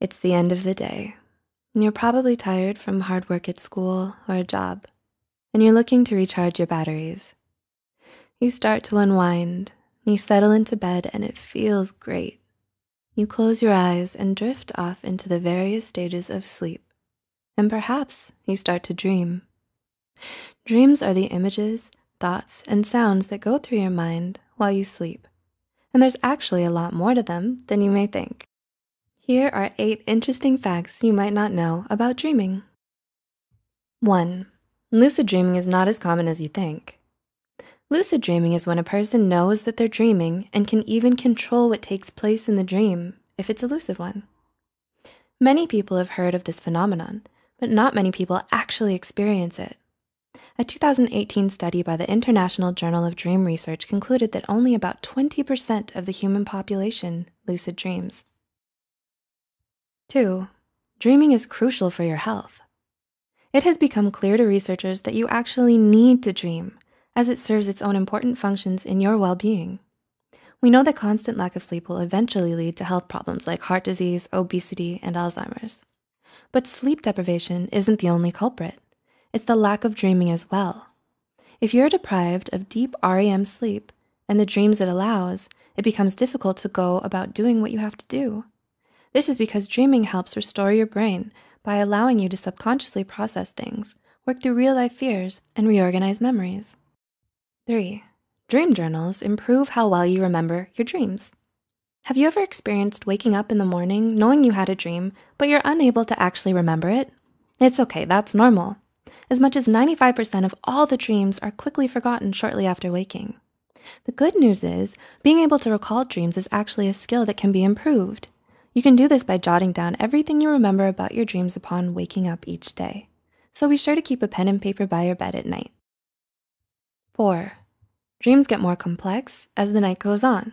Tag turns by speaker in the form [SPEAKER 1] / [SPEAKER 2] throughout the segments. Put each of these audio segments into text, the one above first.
[SPEAKER 1] It's the end of the day. and You're probably tired from hard work at school or a job, and you're looking to recharge your batteries. You start to unwind, you settle into bed, and it feels great. You close your eyes and drift off into the various stages of sleep, and perhaps you start to dream. Dreams are the images, thoughts, and sounds that go through your mind while you sleep, and there's actually a lot more to them than you may think. Here are eight interesting facts you might not know about dreaming. One, lucid dreaming is not as common as you think. Lucid dreaming is when a person knows that they're dreaming and can even control what takes place in the dream if it's a lucid one. Many people have heard of this phenomenon, but not many people actually experience it. A 2018 study by the International Journal of Dream Research concluded that only about 20% of the human population lucid dreams. Two, dreaming is crucial for your health. It has become clear to researchers that you actually need to dream as it serves its own important functions in your well-being. We know that constant lack of sleep will eventually lead to health problems like heart disease, obesity, and Alzheimer's. But sleep deprivation isn't the only culprit. It's the lack of dreaming as well. If you're deprived of deep REM sleep and the dreams it allows, it becomes difficult to go about doing what you have to do. This is because dreaming helps restore your brain by allowing you to subconsciously process things, work through real life fears, and reorganize memories. Three, dream journals improve how well you remember your dreams. Have you ever experienced waking up in the morning knowing you had a dream, but you're unable to actually remember it? It's okay, that's normal. As much as 95% of all the dreams are quickly forgotten shortly after waking. The good news is, being able to recall dreams is actually a skill that can be improved. You can do this by jotting down everything you remember about your dreams upon waking up each day. So be sure to keep a pen and paper by your bed at night. Four, dreams get more complex as the night goes on.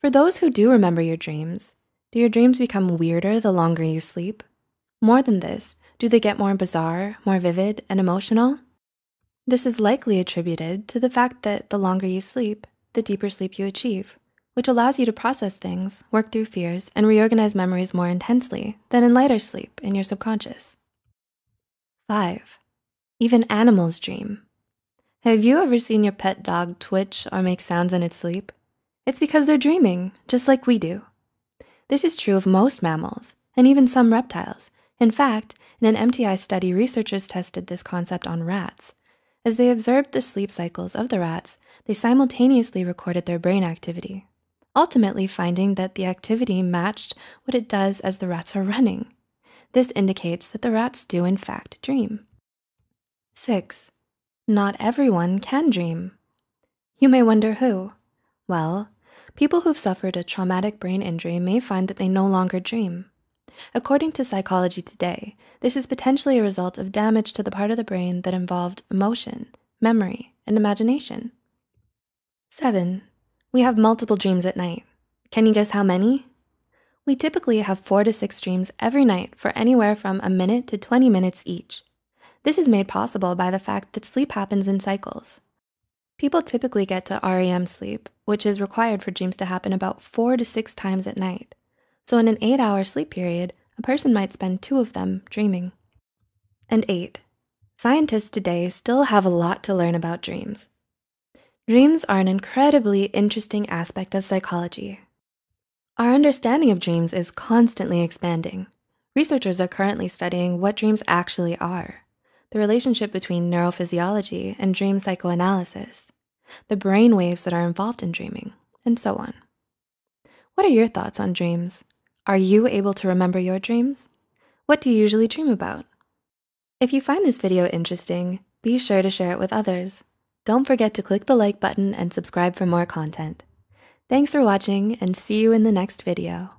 [SPEAKER 1] For those who do remember your dreams, do your dreams become weirder the longer you sleep? More than this, do they get more bizarre, more vivid, and emotional? This is likely attributed to the fact that the longer you sleep, the deeper sleep you achieve which allows you to process things, work through fears, and reorganize memories more intensely than in lighter sleep in your subconscious. Five, even animals dream. Have you ever seen your pet dog twitch or make sounds in its sleep? It's because they're dreaming, just like we do. This is true of most mammals and even some reptiles. In fact, in an MTI study, researchers tested this concept on rats. As they observed the sleep cycles of the rats, they simultaneously recorded their brain activity, ultimately finding that the activity matched what it does as the rats are running. This indicates that the rats do, in fact, dream. 6. Not everyone can dream. You may wonder who. Well, people who've suffered a traumatic brain injury may find that they no longer dream. According to Psychology Today, this is potentially a result of damage to the part of the brain that involved emotion, memory, and imagination. 7. We have multiple dreams at night. Can you guess how many? We typically have four to six dreams every night for anywhere from a minute to 20 minutes each. This is made possible by the fact that sleep happens in cycles. People typically get to REM sleep, which is required for dreams to happen about four to six times at night. So, in an eight hour sleep period, a person might spend two of them dreaming. And eight, scientists today still have a lot to learn about dreams. Dreams are an incredibly interesting aspect of psychology. Our understanding of dreams is constantly expanding. Researchers are currently studying what dreams actually are, the relationship between neurophysiology and dream psychoanalysis, the brain waves that are involved in dreaming, and so on. What are your thoughts on dreams? Are you able to remember your dreams? What do you usually dream about? If you find this video interesting, be sure to share it with others. Don't forget to click the like button and subscribe for more content. Thanks for watching and see you in the next video.